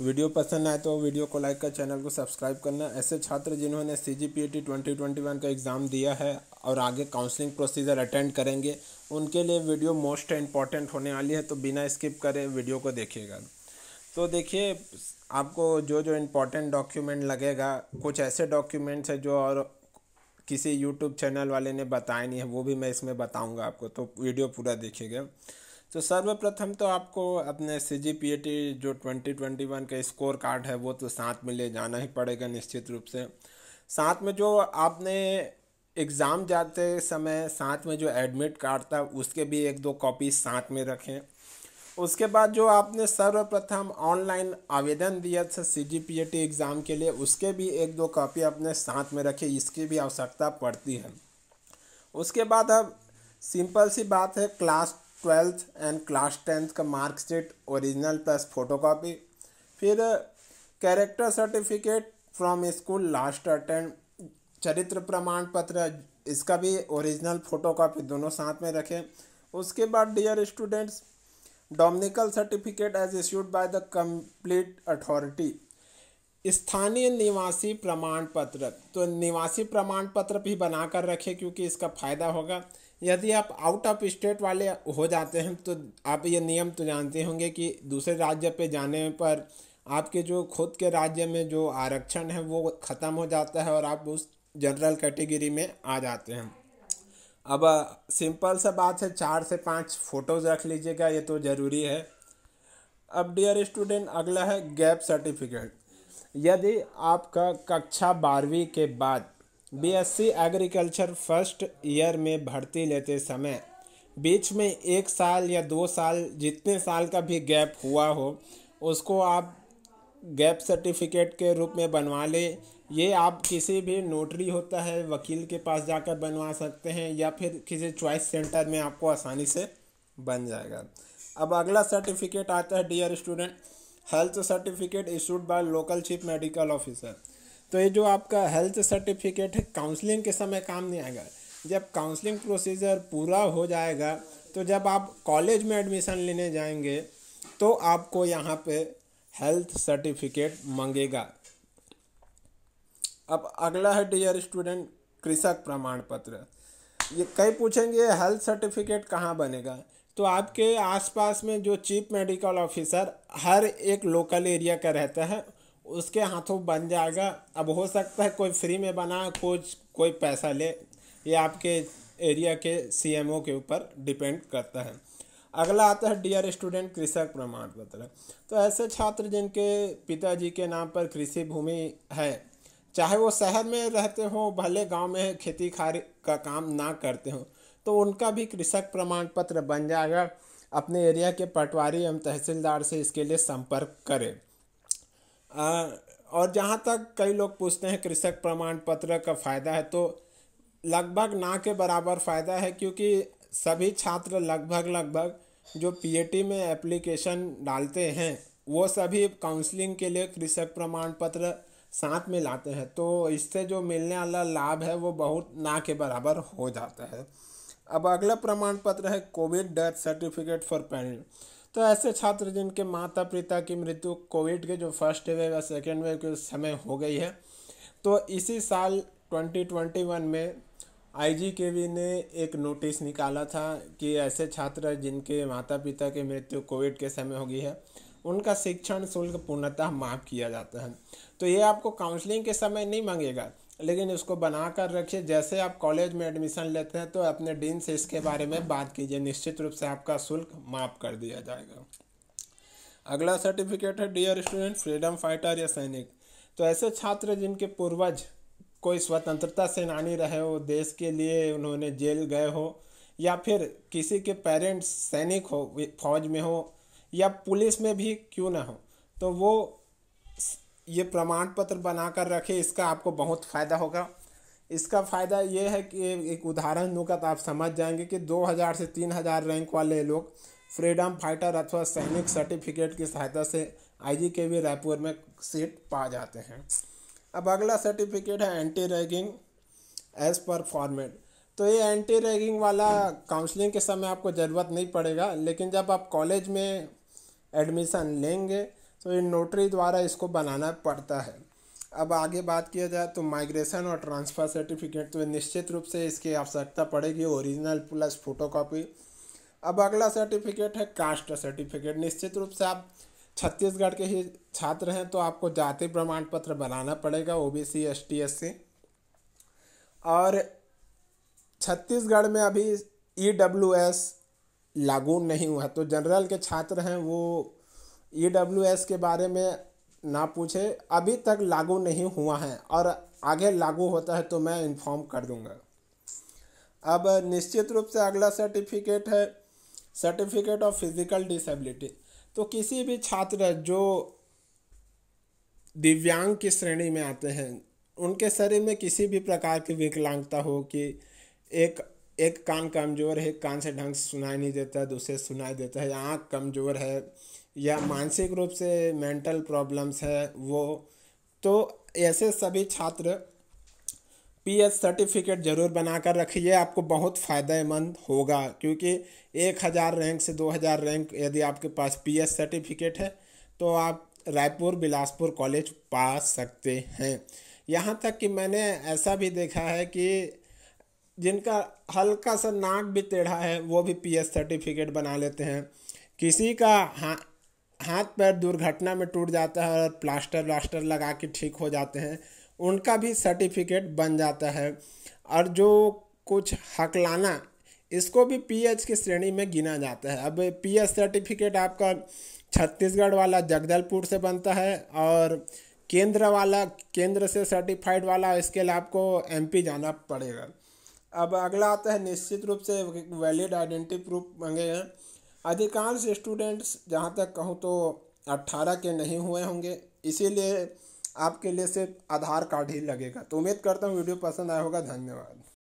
video पसंद आए तो वीडियो को लाइक कर चैनल को सब्सक्राइब करना ऐसे छात्र जिन्होंने C G P A T twenty twenty one का एग्ज़ाम दिया है और आगे काउंसलिंग प्रोसीजर अटेंड करेंगे उनके लिए वीडियो मोस्ट इंपॉर्टेंट होने वाली है तो बिना स्किप करें वीडियो को देखिएगा तो देखिए आपको जो जो इम्पोर्टेंट डॉक्यूमेंट लगेगा कुछ ऐसे डॉक्यूमेंट्स हैं जो और किसी यूट्यूब चैनल वाले ने बताए नहीं है वो भी मैं इसमें बताऊँगा आपको तो वीडियो पूरा देखिएगा तो सर्वप्रथम तो आपको अपने C G P A T जो ट्वेंटी ट्वेंटी वन का स्कोर कार्ड है वो तो साथ में ले जाना ही पड़ेगा निश्चित रूप से साथ में जो आपने एग्ज़ाम जाते समय साथ में जो एडमिट कार्ड था उसके भी एक दो कॉपी साथ में रखें उसके बाद जो आपने सर्वप्रथम ऑनलाइन आवेदन दिया था C G P A T exam के लिए उसके भी एक दो कॉपी अपने साथ में रखें इसकी भी आवश्यकता पड़ती है उसके बाद अब सिंपल सी बात है class twelfth and class tenth का मार्कशीट ओरिजिनल प्लस फोटोकॉपी फिर character certificate from school last attend चरित्र प्रमाण पत्र इसका भी ओरिजिनल फोटोकॉपी दोनों साथ में रखें उसके बाद dear students domicile certificate as issued by the complete authority स्थानीय निवासी प्रमाण पत्र तो निवासी प्रमाण पत्र भी बना कर रखें क्योंकि इसका फ़ायदा होगा यदि आप आउट ऑफ स्टेट वाले हो जाते हैं तो आप ये नियम तो जानते होंगे कि दूसरे राज्य पे जाने पर आपके जो खुद के राज्य में जो आरक्षण है वो ख़त्म हो जाता है और आप उस जनरल कैटेगरी में आ जाते हैं अब सिंपल सा बात है चार से पाँच फ़ोटोज़ रख लीजिएगा ये तो ज़रूरी है अब डियर स्टूडेंट अगला है गैप सर्टिफिकेट यदि आपका कक्षा बारहवीं के बाद बीएससी एग्रीकल्चर फर्स्ट ईयर में भर्ती लेते समय बीच में एक साल या दो साल जितने साल का भी गैप हुआ हो उसको आप गैप सर्टिफिकेट के रूप में बनवा लें ये आप किसी भी नोटरी होता है वकील के पास जाकर बनवा सकते हैं या फिर किसी चॉइस सेंटर में आपको आसानी से बन जाएगा अब अगला सर्टिफिकेट आता है dear student health certificate issued by local chief medical officer तो ये जो आपका हेल्थ सर्टिफिकेट है काउंसलिंग के समय काम नहीं आएगा जब काउंसलिंग प्रोसीजर पूरा हो जाएगा तो जब आप कॉलेज में एडमिशन लेने जाएंगे तो आपको यहाँ पे हेल्थ सर्टिफिकेट मांगेगा अब अगला है डियर स्टूडेंट कृषक प्रमाण पत्र ये कई पूछेंगे हेल्थ सर्टिफिकेट कहाँ बनेगा तो आपके आसपास में जो चीफ मेडिकल ऑफिसर हर एक लोकल एरिया का रहता है उसके हाथों बन जाएगा अब हो सकता है कोई फ्री में बना कुछ कोई पैसा ले ये आपके एरिया के सीएमओ के ऊपर डिपेंड करता है अगला आता है डियर स्टूडेंट कृषक प्रमाण पत्र तो ऐसे छात्र जिनके पिताजी के नाम पर कृषि भूमि है चाहे वो शहर में रहते हों भले गांव में खेती खारी का काम ना करते हों तो उनका भी कृषक प्रमाण पत्र बन जाएगा अपने एरिया के पटवारी एवं तहसीलदार से इसके लिए संपर्क करें आ, और जहाँ तक कई लोग पूछते हैं कृषक प्रमाण पत्र का फ़ायदा है तो लगभग ना के बराबर फ़ायदा है क्योंकि सभी छात्र लगभग लगभग जो पी में एप्लीकेशन डालते हैं वो सभी काउंसलिंग के लिए कृषक प्रमाण पत्र साथ में लाते हैं तो इससे जो मिलने वाला लाभ है वो बहुत ना के बराबर हो जाता है अब अगला प्रमाण पत्र है covid death certificate for parent तो ऐसे छात्र जिनके माता पिता की मृत्यु कोविड के जो फर्स्ट वेव या सेकेंड वेव के समय हो गई है तो इसी साल 2021 में आईजीकेवी ने एक नोटिस निकाला था कि ऐसे छात्र जिनके माता पिता की मृत्यु कोविड के समय होगी है उनका शिक्षण शुल्क पूर्णतः माफ़ किया जाता है तो ये आपको काउंसलिंग के समय नहीं मांगेगा लेकिन उसको बना कर रखिए जैसे आप कॉलेज में एडमिशन लेते हैं तो अपने डीन से इसके बारे में बात कीजिए निश्चित रूप से आपका शुल्क माफ़ कर दिया जाएगा अगला सर्टिफिकेट है डियर स्टूडेंट फ्रीडम फाइटर या सैनिक तो ऐसे छात्र जिनके पूर्वज कोई स्वतंत्रता सेनानी रहे हो देश के लिए उन्होंने जेल गए हो या फिर किसी के पेरेंट्स सैनिक हो फौज में हो या पुलिस में भी क्यों ना हो तो वो ये प्रमाण पत्र बना कर रखें इसका आपको बहुत फ़ायदा होगा इसका फ़ायदा ये है कि एक उदाहरण नुकत आप समझ जाएंगे कि 2000 से 3000 रैंक वाले लोग फ्रीडम फाइटर अथवा सैनिक सर्टिफिकेट की सहायता से आई के वी रायपुर में सीट पा जाते हैं अब अगला सर्टिफिकेट है anti ragging as per format तो ये एंटी रैगिंग वाला काउंसलिंग के समय आपको ज़रूरत नहीं पड़ेगा लेकिन जब आप कॉलेज में एडमिशन लेंगे तो इन नोटरी द्वारा इसको बनाना पड़ता है अब आगे बात किया जाए तो माइग्रेशन और ट्रांसफ़र सर्टिफिकेट तो निश्चित रूप से इसकी आवश्यकता पड़ेगी ओरिजिनल प्लस फोटोकॉपी अब अगला सर्टिफिकेट है कास्ट सर्टिफिकेट निश्चित रूप से आप छत्तीसगढ़ के ही छात्र हैं तो आपको जाति प्रमाण पत्र बनाना पड़ेगा O B C S T S C और छत्तीसगढ़ में अभी ई डब्ल्यू एस लागू नहीं हुआ तो जनरल के छात्र हैं वो ई डब्ल्यू एस के बारे में ना पूछे अभी तक लागू नहीं हुआ है और आगे लागू होता है तो मैं इन्फॉर्म कर दूंगा अब निश्चित रूप से अगला सर्टिफिकेट है सर्टिफिकेट ऑफ फिजिकल डिसेबिलिटी तो किसी भी छात्र जो दिव्यांग की श्रेणी में आते हैं उनके शरीर में किसी भी प्रकार की विकलांगता हो कि एक एक कान कमज़ोर है कान से ढंग से सुनाई नहीं देता है दूसरे सुनाई देता है आँख कमज़ोर है या मानसिक रूप से मेंटल प्रॉब्लम्स है वो तो ऐसे सभी छात्र पीएस सर्टिफिकेट ज़रूर बना कर रखिए आपको बहुत फ़ायदेमंद होगा क्योंकि एक हज़ार रैंक से दो हज़ार रैंक यदि आपके पास पीएस सर्टिफिकेट है तो आप रायपुर बिलासपुर कॉलेज पा सकते हैं यहाँ तक कि मैंने ऐसा भी देखा है कि जिनका हल्का सा नाक भी टेढ़ा है वो भी पीएस सर्टिफिकेट बना लेते हैं किसी का हाँ हाथ पैर दुर्घटना में टूट जाता है और प्लास्टर व्लास्टर लगा के ठीक हो जाते हैं उनका भी सर्टिफिकेट बन जाता है और जो कुछ हकलाना इसको भी पी एच की श्रेणी में गिना जाता है अब पी एच सर्टिफिकेट आपका छत्तीसगढ़ वाला जगदलपुर से बनता है और केंद्र वाला केंद्र से सर्टिफाइड वाला इसके लिए आपको पी जाना पड़ेगा अब अगला आता है निश्चित रूप से वैलिड आइडेंटिटी प्रूफ मांगे हैं अधिकांश स्टूडेंट्स जहाँ तक कहूँ तो अट्ठारह के नहीं हुए होंगे इसीलिए आपके लिए सिर्फ आधार कार्ड ही लगेगा तो उम्मीद करता हूँ वीडियो पसंद आया होगा धन्यवाद